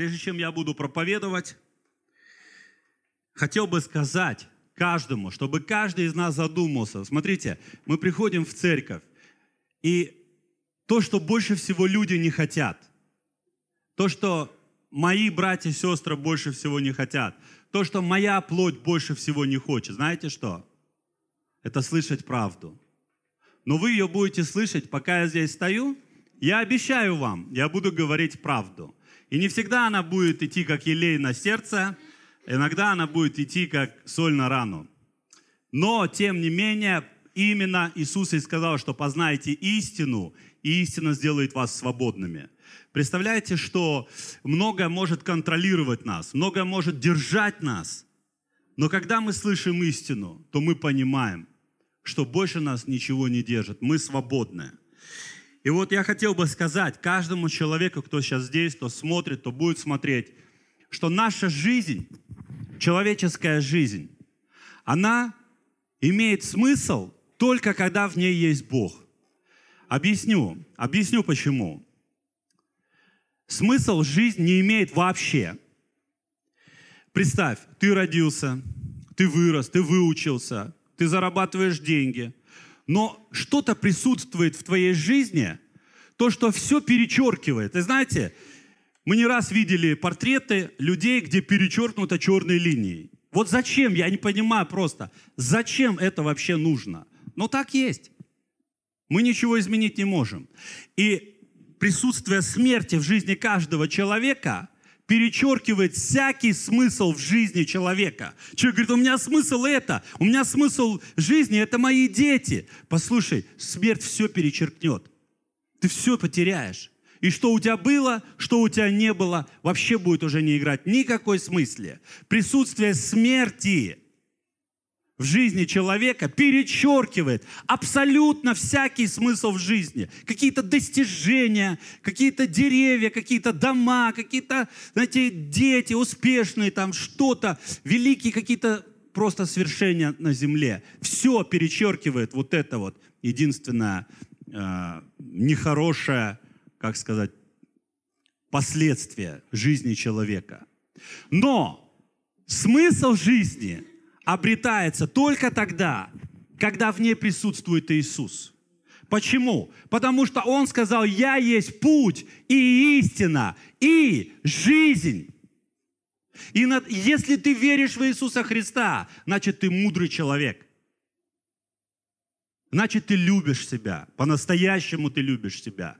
Прежде чем я буду проповедовать, хотел бы сказать каждому, чтобы каждый из нас задумался. Смотрите, мы приходим в церковь, и то, что больше всего люди не хотят, то, что мои братья и сестры больше всего не хотят, то, что моя плоть больше всего не хочет, знаете что? Это слышать правду. Но вы ее будете слышать, пока я здесь стою. Я обещаю вам, я буду говорить правду – и не всегда она будет идти как елей на сердце, иногда она будет идти как соль на рану. Но, тем не менее, именно Иисус и сказал, что познаете истину, и истина сделает вас свободными. Представляете, что многое может контролировать нас, многое может держать нас. Но когда мы слышим истину, то мы понимаем, что больше нас ничего не держит. Мы свободны. И вот я хотел бы сказать каждому человеку, кто сейчас здесь, кто смотрит, кто будет смотреть, что наша жизнь, человеческая жизнь, она имеет смысл только когда в ней есть Бог. Объясню, объясню почему. Смысл жизни не имеет вообще. Представь, ты родился, ты вырос, ты выучился, ты зарабатываешь деньги, но что-то присутствует в твоей жизни, то, что все перечеркивает. И знаете, мы не раз видели портреты людей, где перечеркнуто черной линией. Вот зачем, я не понимаю просто, зачем это вообще нужно? Но так есть. Мы ничего изменить не можем. И присутствие смерти в жизни каждого человека перечеркивает всякий смысл в жизни человека. Человек говорит, у меня смысл это, у меня смысл жизни, это мои дети. Послушай, смерть все перечеркнет. Ты все потеряешь. И что у тебя было, что у тебя не было, вообще будет уже не играть никакой смысле. Присутствие смерти в жизни человека перечеркивает абсолютно всякий смысл в жизни. Какие-то достижения, какие-то деревья, какие-то дома, какие-то, знаете, дети успешные, там что-то, великие какие-то просто свершения на земле. Все перечеркивает вот это вот единственное э, нехорошее, как сказать, последствие жизни человека. Но смысл жизни – обретается только тогда, когда в ней присутствует Иисус. Почему? Потому что Он сказал, я есть путь и истина и жизнь. И над... если ты веришь в Иисуса Христа, значит ты мудрый человек. Значит ты любишь себя, по-настоящему ты любишь себя.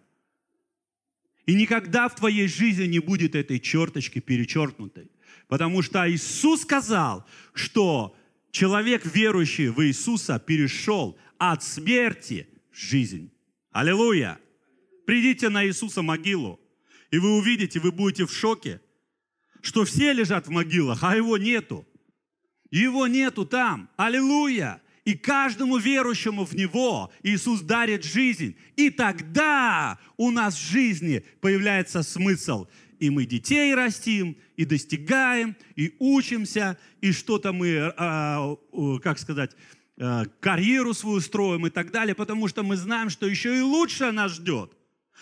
И никогда в твоей жизни не будет этой черточки перечеркнутой. Потому что Иисус сказал, что Человек, верующий в Иисуса, перешел от смерти в жизнь. Аллилуйя! Придите на Иисуса могилу, и вы увидите, вы будете в шоке, что все лежат в могилах, а его нету. Его нету там. Аллилуйя! И каждому верующему в Него Иисус дарит жизнь. И тогда у нас в жизни появляется смысл и мы детей растим, и достигаем, и учимся, и что-то мы, а, а, как сказать, а, карьеру свою строим и так далее, потому что мы знаем, что еще и лучше нас ждет.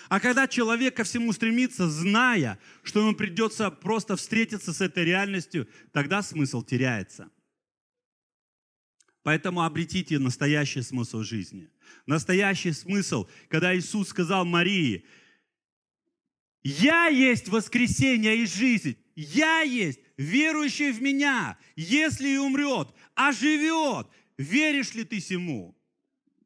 А когда человек ко всему стремится, зная, что ему придется просто встретиться с этой реальностью, тогда смысл теряется. Поэтому обретите настоящий смысл жизни. Настоящий смысл, когда Иисус сказал Марии, я есть воскресение и жизнь. Я есть верующий в меня. Если и умрет, а живет, веришь ли ты сему?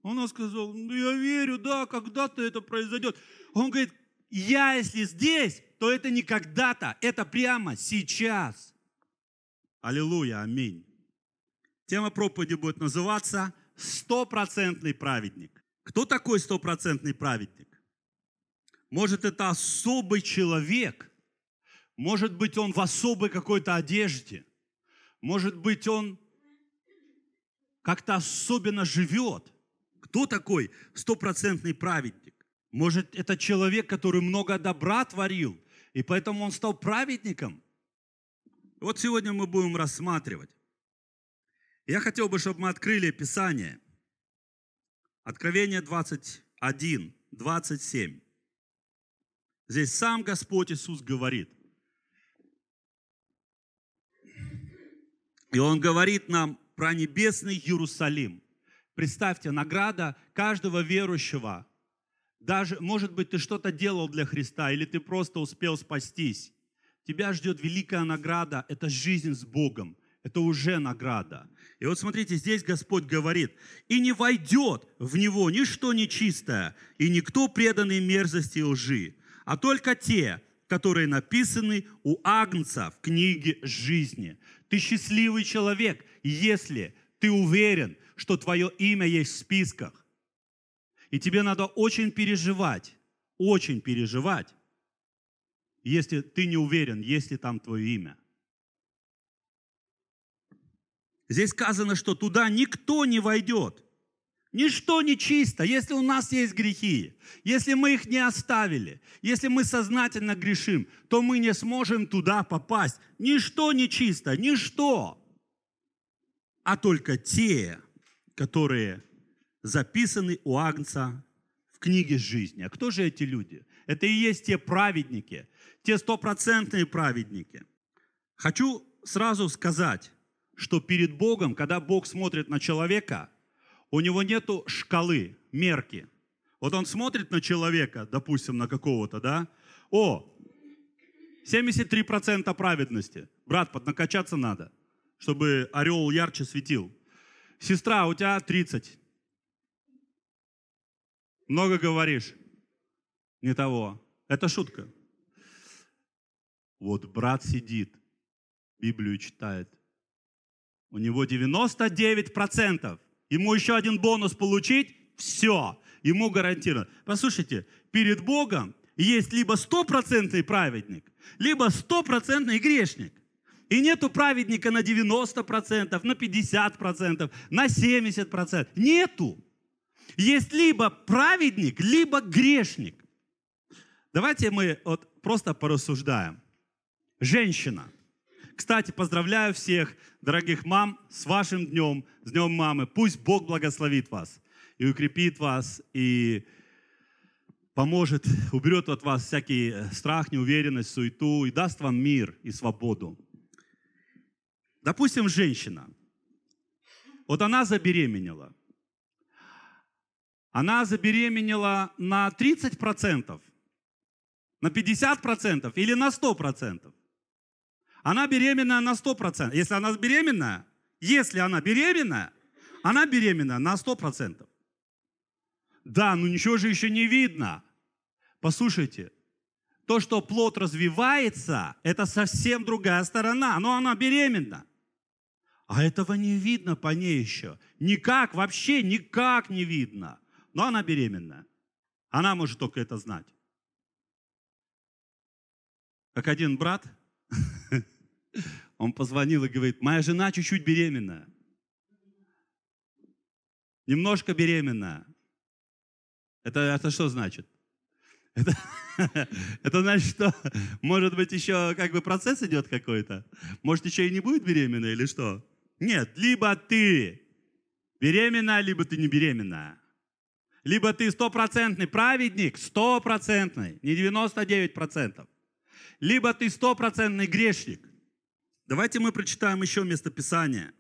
Она сказала, ну я верю, да, когда-то это произойдет. Он говорит, я если здесь, то это не когда-то, это прямо сейчас. Аллилуйя, аминь. Тема проповеди будет называться «Стопроцентный праведник». Кто такой стопроцентный праведник? Может, это особый человек. Может быть, он в особой какой-то одежде. Может быть, он как-то особенно живет. Кто такой стопроцентный праведник? Может, это человек, который много добра творил, и поэтому он стал праведником? Вот сегодня мы будем рассматривать. Я хотел бы, чтобы мы открыли Писание. Откровение 21, 27. Здесь сам Господь Иисус говорит. И Он говорит нам про небесный Иерусалим. Представьте, награда каждого верующего. Даже, может быть, ты что-то делал для Христа, или ты просто успел спастись. Тебя ждет великая награда – это жизнь с Богом. Это уже награда. И вот смотрите, здесь Господь говорит, «И не войдет в него ничто нечистое, и никто преданный мерзости и лжи, а только те, которые написаны у Агнца в книге жизни. Ты счастливый человек, если ты уверен, что твое имя есть в списках. И тебе надо очень переживать, очень переживать, если ты не уверен, есть ли там твое имя. Здесь сказано, что туда никто не войдет, Ничто не чисто, если у нас есть грехи, если мы их не оставили, если мы сознательно грешим, то мы не сможем туда попасть. Ничто не чисто, ничто. А только те, которые записаны у Агнца в книге жизни. А кто же эти люди? Это и есть те праведники, те стопроцентные праведники. Хочу сразу сказать, что перед Богом, когда Бог смотрит на человека – у него нету шкалы, мерки. Вот он смотрит на человека, допустим, на какого-то, да, о, 73% праведности. Брат, поднакачаться надо, чтобы орел ярче светил. Сестра, а у тебя 30. Много говоришь. Не того. Это шутка. Вот брат сидит, Библию читает. У него 99% ему еще один бонус получить, все, ему гарантировано. Послушайте, перед Богом есть либо стопроцентный праведник, либо стопроцентный грешник. И нету праведника на 90%, на 50%, на 70%. Нету. Есть либо праведник, либо грешник. Давайте мы вот просто порассуждаем. Женщина – кстати, поздравляю всех, дорогих мам, с вашим днем, с Днем Мамы. Пусть Бог благословит вас и укрепит вас, и поможет, уберет от вас всякий э, страх, неуверенность, суету и даст вам мир и свободу. Допустим, женщина. Вот она забеременела. Она забеременела на 30%, на 50% или на 100%. Она беременна на 100%. Если она беременна, если она беременна, она беременна на 100%. Да, но ну ничего же еще не видно. Послушайте, то, что плод развивается, это совсем другая сторона, но она беременна. А этого не видно по ней еще. Никак, вообще никак не видно. Но она беременна. Она может только это знать. Как один брат Он позвонил и говорит, моя жена чуть-чуть беременна. Немножко беременна. Это, это что значит? Это, это значит, что, может быть, еще как бы процесс идет какой-то? Может, еще и не будет беременна или что? Нет, либо ты беременна, либо ты не беременна. Либо ты стопроцентный праведник, стопроцентный, не 99%. Либо ты стопроцентный грешник. Давайте мы прочитаем еще местописание.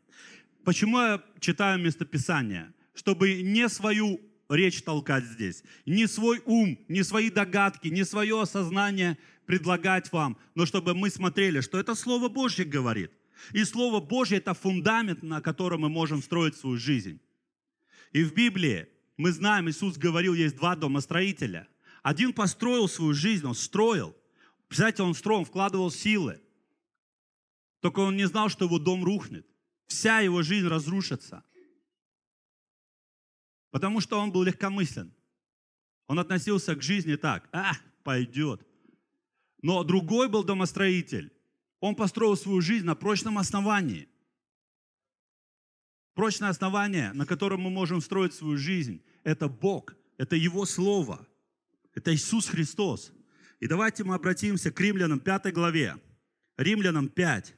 Почему я читаю местописание? Чтобы не свою речь толкать здесь, не свой ум, не свои догадки, не свое осознание предлагать вам, но чтобы мы смотрели, что это Слово Божье говорит. И Слово Божье – это фундамент, на котором мы можем строить свою жизнь. И в Библии мы знаем, Иисус говорил, есть два домостроителя. Один построил свою жизнь, он строил. Представляете, он строил, он вкладывал силы – только он не знал, что его дом рухнет. Вся его жизнь разрушится. Потому что он был легкомыслен. Он относился к жизни так, а, пойдет. Но другой был домостроитель. Он построил свою жизнь на прочном основании. Прочное основание, на котором мы можем строить свою жизнь, это Бог, это Его Слово, это Иисус Христос. И давайте мы обратимся к римлянам 5 главе. Римлянам 5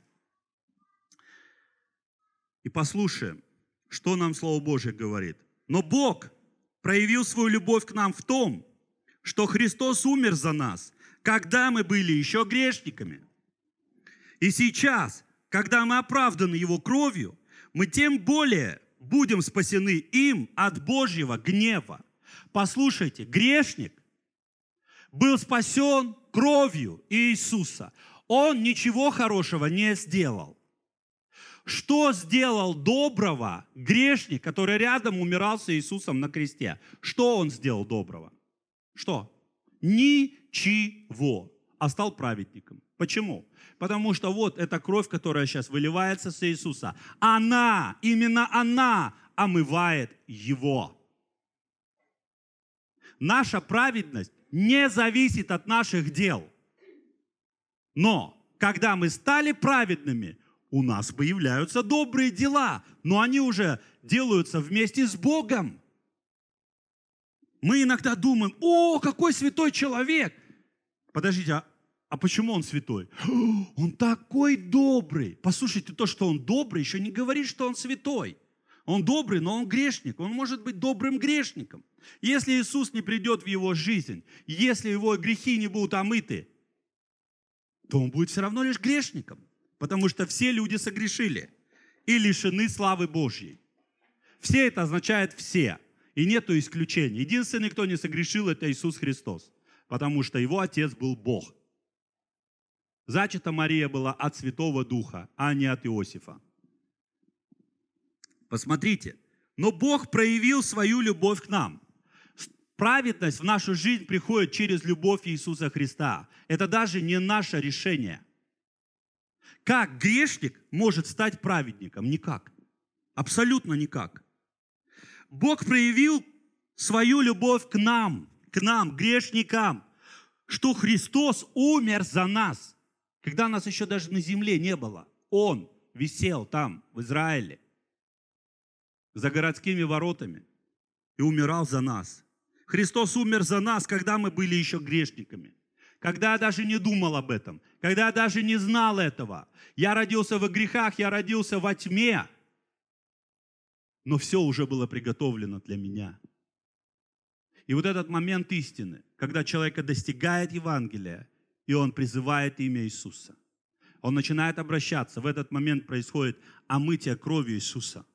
и послушаем, что нам Слово Божье говорит. Но Бог проявил свою любовь к нам в том, что Христос умер за нас, когда мы были еще грешниками. И сейчас, когда мы оправданы Его кровью, мы тем более будем спасены им от Божьего гнева. Послушайте, грешник был спасен кровью Иисуса. Он ничего хорошего не сделал. Что сделал доброго грешник, который рядом умирал с Иисусом на кресте? Что он сделал доброго? Что? Ничего. А стал праведником. Почему? Потому что вот эта кровь, которая сейчас выливается с Иисуса, она, именно она омывает его. Наша праведность не зависит от наших дел. Но когда мы стали праведными, у нас появляются добрые дела, но они уже делаются вместе с Богом. Мы иногда думаем, о, какой святой человек. Подождите, а, а почему он святой? Он такой добрый. Послушайте, то, что он добрый, еще не говорит, что он святой. Он добрый, но он грешник. Он может быть добрым грешником. Если Иисус не придет в его жизнь, если его грехи не будут омыты, то он будет все равно лишь грешником. Потому что все люди согрешили и лишены славы Божьей. Все это означает все. И нету исключений. Единственный, кто не согрешил, это Иисус Христос. Потому что его отец был Бог. Зачата Мария была от Святого Духа, а не от Иосифа. Посмотрите. Но Бог проявил свою любовь к нам. Праведность в нашу жизнь приходит через любовь Иисуса Христа. Это даже не наше решение. Как грешник может стать праведником? Никак. Абсолютно никак. Бог проявил свою любовь к нам, к нам, грешникам, что Христос умер за нас, когда нас еще даже на земле не было. Он висел там, в Израиле, за городскими воротами и умирал за нас. Христос умер за нас, когда мы были еще грешниками, когда я даже не думал об этом, когда я даже не знал этого. Я родился во грехах, я родился во тьме. Но все уже было приготовлено для меня. И вот этот момент истины, когда человека достигает Евангелия, и он призывает имя Иисуса. Он начинает обращаться. В этот момент происходит омытие крови Иисуса.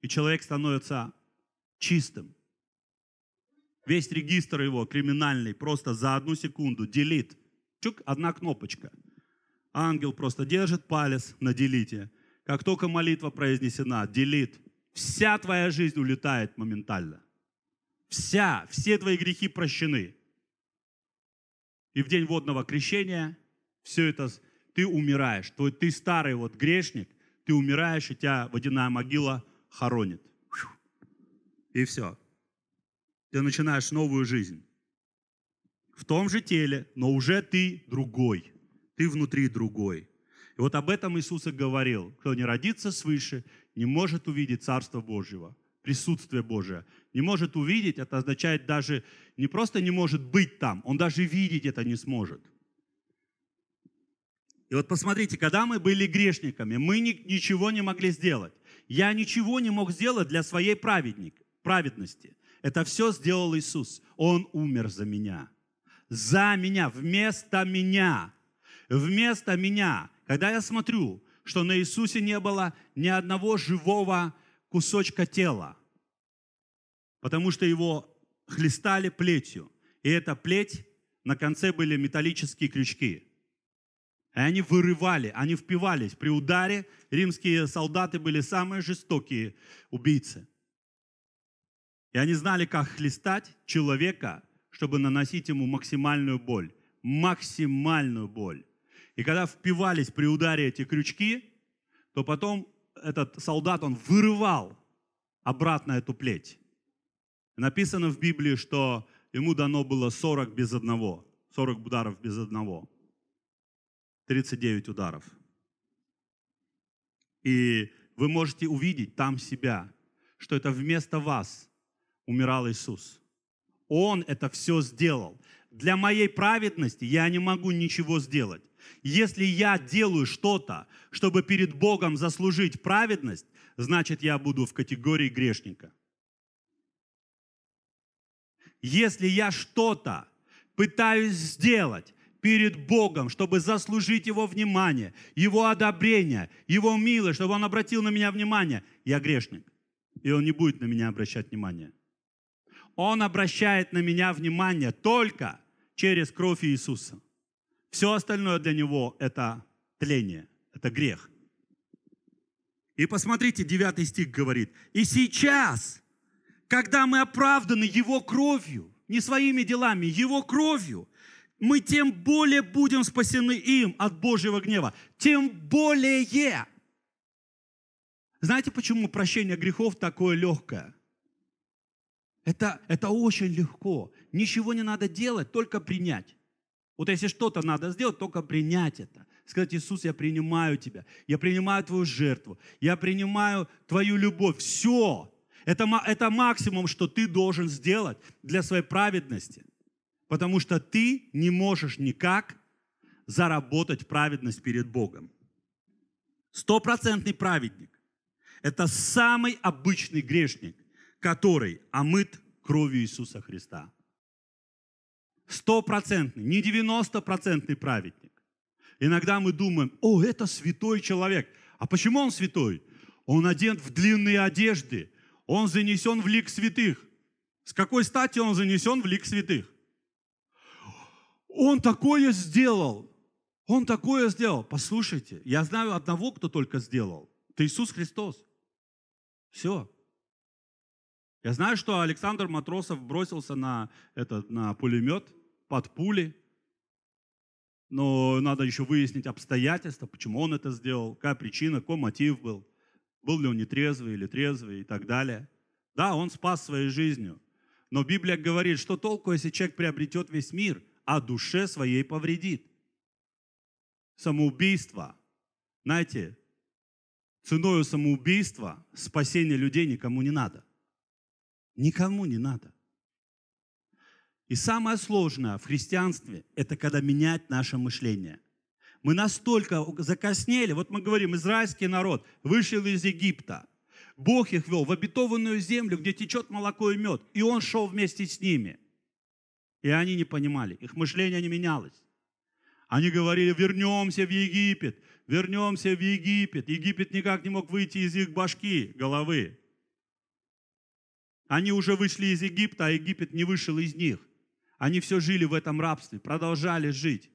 И человек становится чистым. Весь регистр его криминальный просто за одну секунду делит. Чук, одна кнопочка. Ангел просто держит палец на делите. Как только молитва произнесена, делит, вся твоя жизнь улетает моментально. Вся, все твои грехи прощены. И в день водного крещения все это, ты умираешь. Твой, ты старый вот грешник, ты умираешь, и тебя водяная могила хоронит. И все. Ты начинаешь новую жизнь в том же теле, но уже ты другой. Ты внутри другой. И вот об этом Иисус и говорил. Кто не родится свыше, не может увидеть Царство Божьего, присутствие Божие. Не может увидеть, это означает даже не просто не может быть там, он даже видеть это не сможет. И вот посмотрите, когда мы были грешниками, мы ни, ничего не могли сделать. Я ничего не мог сделать для своей праведник, праведности. Это все сделал Иисус. Он умер за меня за меня, вместо меня. Вместо меня. Когда я смотрю, что на Иисусе не было ни одного живого кусочка тела, потому что его хлестали плетью. И эта плеть, на конце были металлические крючки. И они вырывали, они впивались. При ударе римские солдаты были самые жестокие убийцы. И они знали, как хлестать человека, чтобы наносить ему максимальную боль. Максимальную боль. И когда впивались при ударе эти крючки, то потом этот солдат, он вырывал обратно эту плеть. Написано в Библии, что ему дано было 40 без одного, 40 ударов без одного, 39 ударов. И вы можете увидеть там себя, что это вместо вас умирал Иисус. Он это все сделал. Для моей праведности я не могу ничего сделать. Если я делаю что-то, чтобы перед Богом заслужить праведность, значит я буду в категории грешника. Если я что-то пытаюсь сделать перед Богом, чтобы заслужить Его внимание, Его одобрение, Его милость, чтобы Он обратил на меня внимание, я грешник, и Он не будет на меня обращать внимание. Он обращает на меня внимание только через кровь Иисуса. Все остальное для него – это тление, это грех. И посмотрите, 9 стих говорит, «И сейчас, когда мы оправданы Его кровью, не своими делами, Его кровью, мы тем более будем спасены им от Божьего гнева. Тем более. Знаете, почему прощение грехов такое легкое? Это, это очень легко. Ничего не надо делать, только принять. Вот если что-то надо сделать, только принять это. Сказать, Иисус, я принимаю Тебя, я принимаю Твою жертву, я принимаю Твою любовь. Все. Это, это максимум, что ты должен сделать для своей праведности. Потому что ты не можешь никак заработать праведность перед Богом. Стопроцентный праведник – это самый обычный грешник, который омыт кровью Иисуса Христа. Стопроцентный, не 90-процентный праведник. Иногда мы думаем, о, это святой человек. А почему он святой? Он одет в длинные одежды, он занесен в лик святых. С какой стати он занесен в лик святых? Он такое сделал. Он такое сделал. Послушайте, я знаю одного, кто только сделал. Это Иисус Христос. Все. Я знаю, что Александр Матросов бросился на, этот, на пулемет под пули, но надо еще выяснить обстоятельства, почему он это сделал, какая причина, какой мотив был, был ли он нетрезвый или трезвый и так далее. Да, он спас своей жизнью, но Библия говорит, что толку, если человек приобретет весь мир, а душе своей повредит. Самоубийство. Знаете, ценою самоубийства спасение людей никому не надо. Никому не надо. И самое сложное в христианстве – это когда менять наше мышление. Мы настолько закоснели, вот мы говорим, израильский народ вышел из Египта, Бог их вел в обетованную землю, где течет молоко и мед, и Он шел вместе с ними. И они не понимали, их мышление не менялось. Они говорили, вернемся в Египет, вернемся в Египет. Египет никак не мог выйти из их башки, головы. Они уже вышли из Египта, а Египет не вышел из них. Они все жили в этом рабстве, продолжали жить,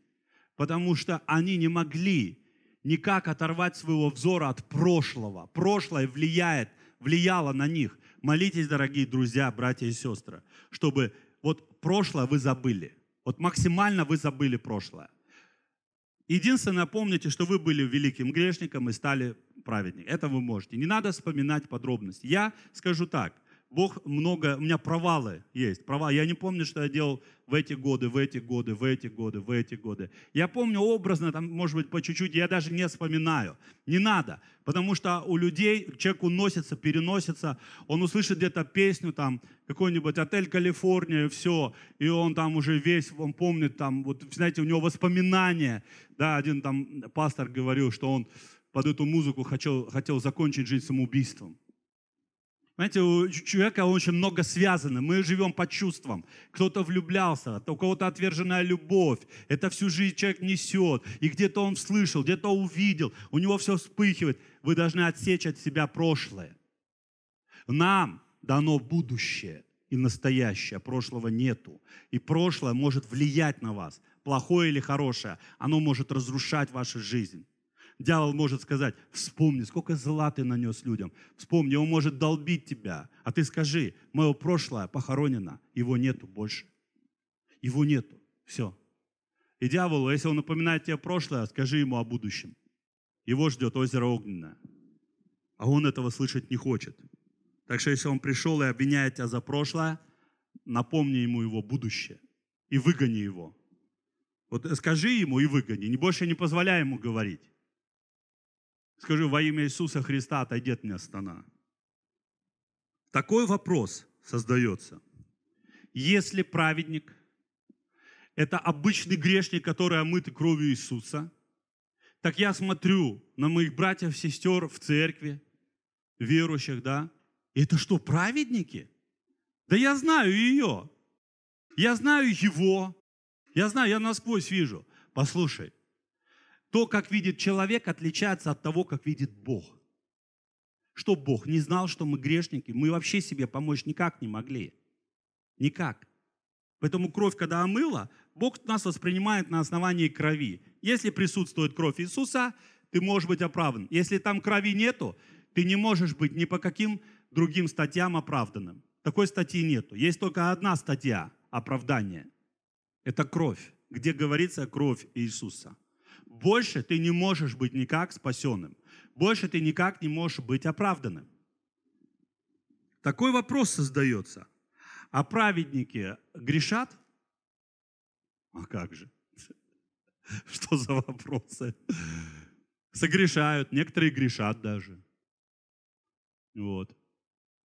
потому что они не могли никак оторвать своего взора от прошлого. Прошлое влияет, влияло на них. Молитесь, дорогие друзья, братья и сестры, чтобы вот прошлое вы забыли. Вот максимально вы забыли прошлое. Единственное, помните, что вы были великим грешником и стали праведником. Это вы можете. Не надо вспоминать подробности. Я скажу так. Бог много, у меня провалы есть, провал. Я не помню, что я делал в эти годы, в эти годы, в эти годы, в эти годы. Я помню образно, там, может быть, по чуть-чуть, я даже не вспоминаю. Не надо, потому что у людей, человек уносится, переносится, он услышит где-то песню, там, какой-нибудь отель Калифорния, все, и он там уже весь, он помнит, там, вот, знаете, у него воспоминания, да, один там пастор говорил, что он под эту музыку хотел, хотел закончить жизнь самоубийством. Знаете, у человека очень много связано. Мы живем по чувствам. Кто-то влюблялся, у кого-то отверженная любовь. Это всю жизнь человек несет. И где-то он слышал, где-то увидел. У него все вспыхивает. Вы должны отсечь от себя прошлое. Нам дано будущее и настоящее. Прошлого нету. И прошлое может влиять на вас. Плохое или хорошее. Оно может разрушать вашу жизнь. Дьявол может сказать, вспомни, сколько зла ты нанес людям. Вспомни, он может долбить тебя. А ты скажи, мое прошлое похоронено, его нету больше. Его нету, все. И дьяволу, если он напоминает тебе прошлое, скажи ему о будущем. Его ждет озеро огненное. А он этого слышать не хочет. Так что если он пришел и обвиняет тебя за прошлое, напомни ему его будущее и выгони его. Вот э, скажи ему и выгони, не больше не позволяй ему говорить. Скажи, во имя Иисуса Христа отойди от меня стана. Такой вопрос создается. Если праведник – это обычный грешник, который омыт кровью Иисуса, так я смотрю на моих братьев, сестер в церкви, верующих, да, это что, праведники? Да я знаю ее, я знаю его, я знаю, я насквозь вижу. Послушай, то, как видит человек, отличается от того, как видит Бог. Что Бог не знал, что мы грешники, мы вообще себе помочь никак не могли. Никак. Поэтому кровь, когда омыла, Бог нас воспринимает на основании крови. Если присутствует кровь Иисуса, ты можешь быть оправдан. Если там крови нету, ты не можешь быть ни по каким другим статьям оправданным. Такой статьи нету. Есть только одна статья оправдания. Это кровь, где говорится кровь Иисуса. Больше ты не можешь быть никак спасенным. Больше ты никак не можешь быть оправданным. Такой вопрос создается. А праведники грешат? А как же? Что за вопросы? Согрешают, некоторые грешат даже. Вот.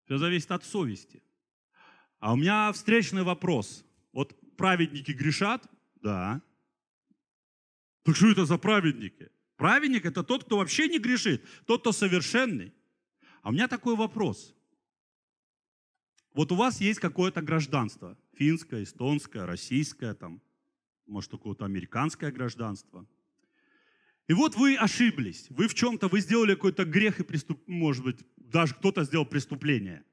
Все зависит от совести. А у меня встречный вопрос. Вот праведники грешат? Да. Так что это за праведники? Праведник – это тот, кто вообще не грешит, тот, кто совершенный. А у меня такой вопрос. Вот у вас есть какое-то гражданство, финское, эстонское, российское, там, может, у то американское гражданство. И вот вы ошиблись, вы в чем-то, вы сделали какой-то грех и преступ... может быть, даже кто-то сделал преступление.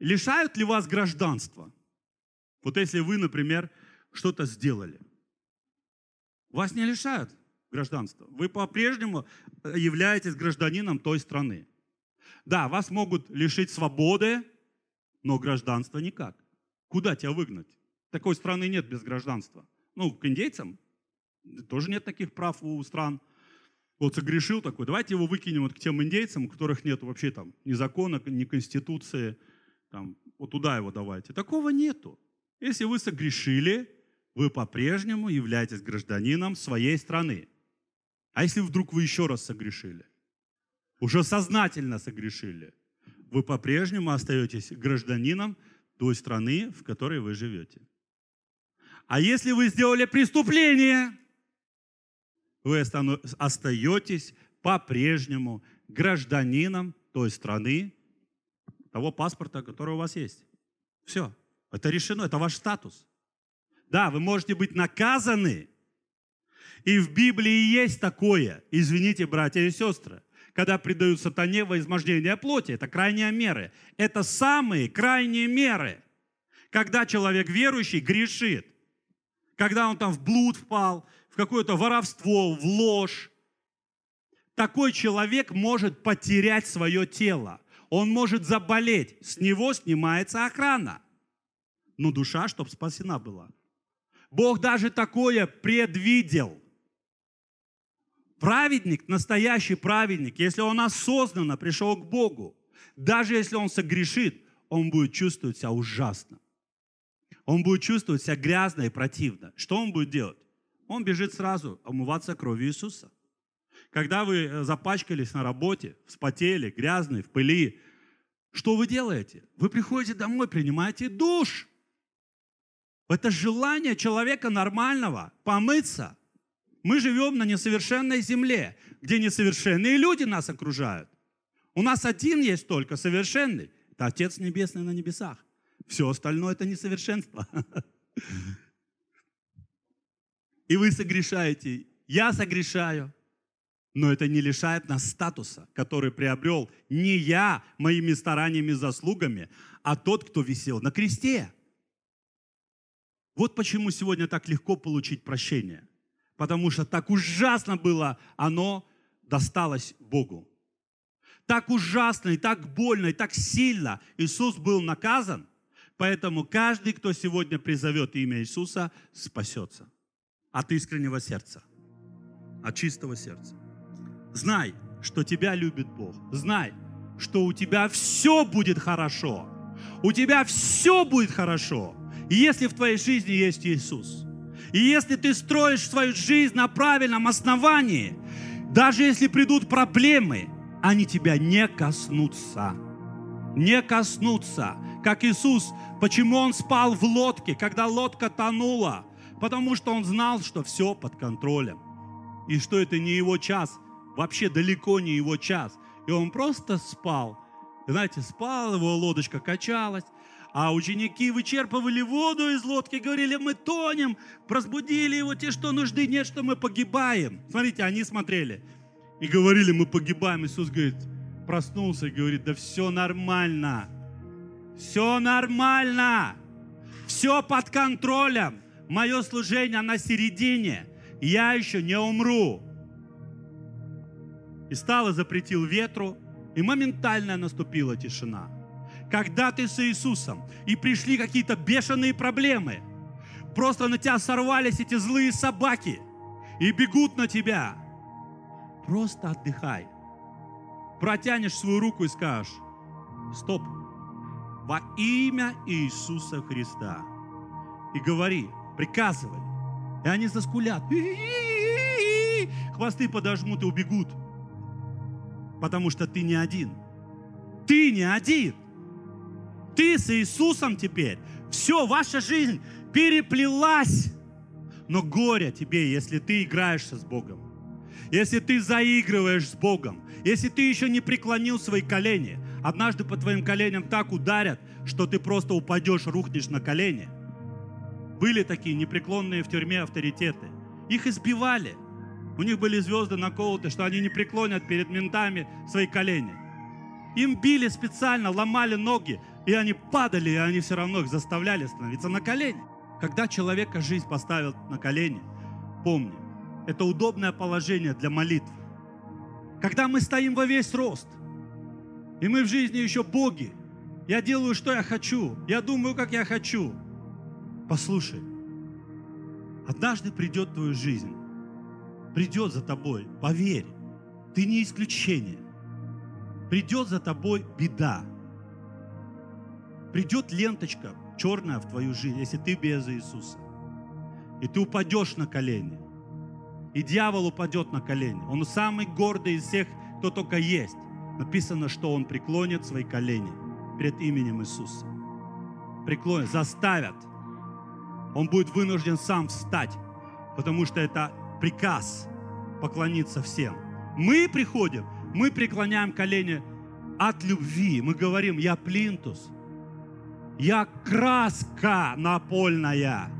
Лишают ли вас гражданства? Вот если вы, например, что-то сделали – вас не лишают гражданства. Вы по-прежнему э, являетесь гражданином той страны. Да, вас могут лишить свободы, но гражданства никак. Куда тебя выгнать? Такой страны нет без гражданства. Ну, к индейцам тоже нет таких прав у стран. Вот согрешил такой, давайте его выкинем вот к тем индейцам, у которых нет вообще там ни закона, ни конституции, там, вот туда его давайте. Такого нету. Если вы согрешили, вы по-прежнему являетесь гражданином своей страны. А если вдруг вы еще раз согрешили, уже сознательно согрешили, вы по-прежнему остаетесь гражданином той страны, в которой вы живете. А если вы сделали преступление, вы остаетесь по-прежнему гражданином той страны, того паспорта, который у вас есть. Все. Это решено, это ваш статус. Да, вы можете быть наказаны. И в Библии есть такое, извините, братья и сестры, когда предают сатане во измождение плоти. Это крайние меры. Это самые крайние меры, когда человек верующий грешит. Когда он там в блуд впал, в какое-то воровство, в ложь. Такой человек может потерять свое тело. Он может заболеть. С него снимается охрана. Но душа, чтобы спасена была – Бог даже такое предвидел. Праведник, настоящий праведник, если он осознанно пришел к Богу, даже если он согрешит, он будет чувствовать себя ужасно. Он будет чувствовать себя грязно и противно. Что он будет делать? Он бежит сразу омываться кровью Иисуса. Когда вы э, запачкались на работе, вспотели, грязные, в пыли, что вы делаете? Вы приходите домой, принимаете душ. Это желание человека нормального помыться. Мы живем на несовершенной земле, где несовершенные люди нас окружают. У нас один есть только совершенный. Это Отец Небесный на небесах. Все остальное это несовершенство. И вы согрешаете, я согрешаю. Но это не лишает нас статуса, который приобрел не я моими стараниями и заслугами, а тот, кто висел на кресте. Вот почему сегодня так легко получить прощение. Потому что так ужасно было оно досталось Богу. Так ужасно и так больно и так сильно Иисус был наказан, поэтому каждый, кто сегодня призовет имя Иисуса, спасется от искреннего сердца, от чистого сердца. Знай, что тебя любит Бог. Знай, что у тебя все будет хорошо. У тебя все будет хорошо если в твоей жизни есть Иисус, и если ты строишь свою жизнь на правильном основании, даже если придут проблемы, они тебя не коснутся. Не коснутся. Как Иисус, почему Он спал в лодке, когда лодка тонула? Потому что Он знал, что все под контролем. И что это не Его час, вообще далеко не Его час. И Он просто спал. знаете, спал, его лодочка качалась, а ученики вычерпывали воду из лодки, говорили, мы тонем, разбудили его, те, что нужды нет, что мы погибаем. Смотрите, они смотрели и говорили, мы погибаем. Иисус говорит, проснулся и говорит, да все нормально, все нормально, все под контролем. Мое служение на середине, я еще не умру. И стало запретил ветру, и моментально наступила тишина когда ты с Иисусом, и пришли какие-то бешеные проблемы, просто на тебя сорвались эти злые собаки и бегут на тебя, просто отдыхай. Протянешь свою руку и скажешь, стоп, во имя Иисуса Христа. И говори, приказывай. И они заскулят. Хвосты подожмут и убегут. Потому что ты не один. Ты не один ты с Иисусом теперь. Все, ваша жизнь переплелась. Но горе тебе, если ты играешься с Богом. Если ты заигрываешь с Богом. Если ты еще не преклонил свои колени. Однажды по твоим коленям так ударят, что ты просто упадешь, рухнешь на колени. Были такие непреклонные в тюрьме авторитеты. Их избивали. У них были звезды наколоты, что они не преклонят перед ментами свои колени. Им били специально, ломали ноги, и они падали, и они все равно их заставляли становиться на колени. Когда человека жизнь поставил на колени, помни, это удобное положение для молитвы. Когда мы стоим во весь рост, и мы в жизни еще боги, я делаю, что я хочу, я думаю, как я хочу. Послушай, однажды придет твою жизнь, придет за тобой, поверь, ты не исключение. Придет за тобой беда, Придет ленточка черная в твою жизнь, если ты без Иисуса. И ты упадешь на колени. И дьявол упадет на колени. Он самый гордый из всех, кто только есть. Написано, что он преклонит свои колени перед именем Иисуса. Преклонит, заставят. Он будет вынужден сам встать, потому что это приказ поклониться всем. Мы приходим, мы преклоняем колени от любви. Мы говорим, я плинтус – я краска напольная.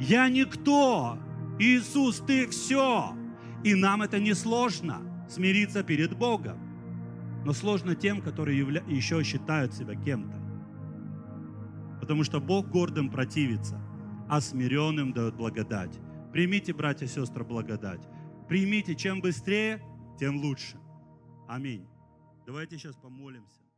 Я никто. Иисус, ты все. И нам это не сложно смириться перед Богом. Но сложно тем, которые явля... еще считают себя кем-то. Потому что Бог гордым противится, а смиренным дает благодать. Примите, братья и сестры, благодать. Примите, чем быстрее, тем лучше. Аминь. Давайте сейчас помолимся.